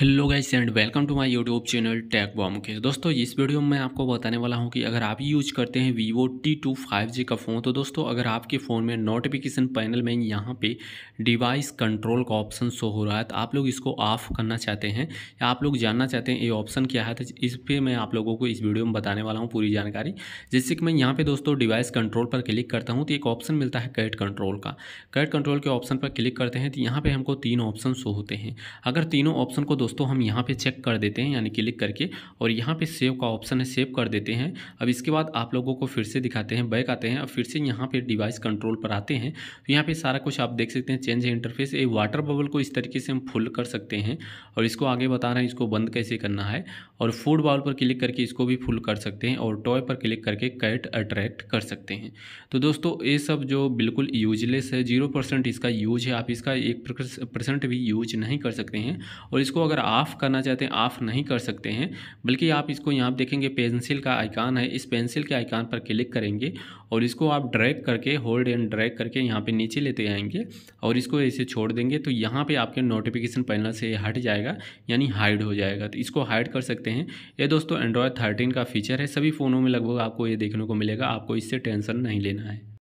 hello guys and welcome to my YouTube channel tech bomb के दोस्तों इस video में मैं आपको बताने वाला हूं कि अगर आप यूज करते हैं Vivo T two five G का फ़ोन तो दोस्तों अगर आपके फ़ोन में नोटिफिकेशन पैनल में यहां पे डिवाइस कंट्रोल का ऑप्शन शो हो रहा है तो आप लोग इसको ऑफ करना चाहते हैं या आप लोग जानना चाहते हैं ये ऑप्शन क्या है तो इस पर मैं आप लोगों को इस वीडियो में बताने वाला हूँ पूरी जानकारी जैसे कि मैं यहाँ पर दोस्तों डिवाइस कंट्रोल पर क्लिक करता हूँ तो एक ऑप्शन मिलता है कैट कंट्रोल का कैट कंट्रोल के ऑप्शन पर क्लिक करते हैं तो यहाँ पर हमको तीन ऑप्शन शो होते हैं अगर तीनों ऑप्शन को दोस्तों हम यहाँ पे चेक कर देते हैं यानी क्लिक करके और यहाँ पे सेव का ऑप्शन है सेव कर देते हैं अब इसके बाद आप लोगों को फिर से दिखाते हैं बैक आते हैं और फिर से यहाँ पे डिवाइस कंट्रोल पर आते हैं तो यहाँ पे सारा कुछ आप देख सकते हैं चेंज है इंटरफेस ये वाटर बबल को इस तरीके से हम फुल कर सकते हैं और इसको आगे बता रहे हैं इसको बंद कैसे करना है और फूड बाउल पर क्लिक करके इसको भी फुल कर सकते हैं और टॉय पर क्लिक करके कैट अट्रैक्ट कर सकते हैं तो दोस्तों ये सब जो बिल्कुल यूजलेस है जीरो परसेंट इसका यूज है आप इसका एक परसेंट भी यूज नहीं कर सकते हैं और इसको अगर अगर ऑफ़ करना चाहते हैं ऑफ़ नहीं कर सकते हैं बल्कि आप इसको यहाँ देखेंगे पेंसिल का आइकान है इस पेंसिल के आइकान पर क्लिक करेंगे और इसको आप ड्रैग करके होल्ड एंड ड्रैग करके यहाँ पे नीचे लेते आएंगे और इसको ऐसे छोड़ देंगे तो यहाँ पे आपके नोटिफिकेशन पैनल से हट जाएगा यानी हाइड हो जाएगा तो इसको हाइड कर सकते हैं ये दोस्तों एंड्रॉयड थर्टीन का फीचर है सभी फ़ोनों में लगभग आपको ये देखने को मिलेगा आपको इससे टेंशन नहीं लेना है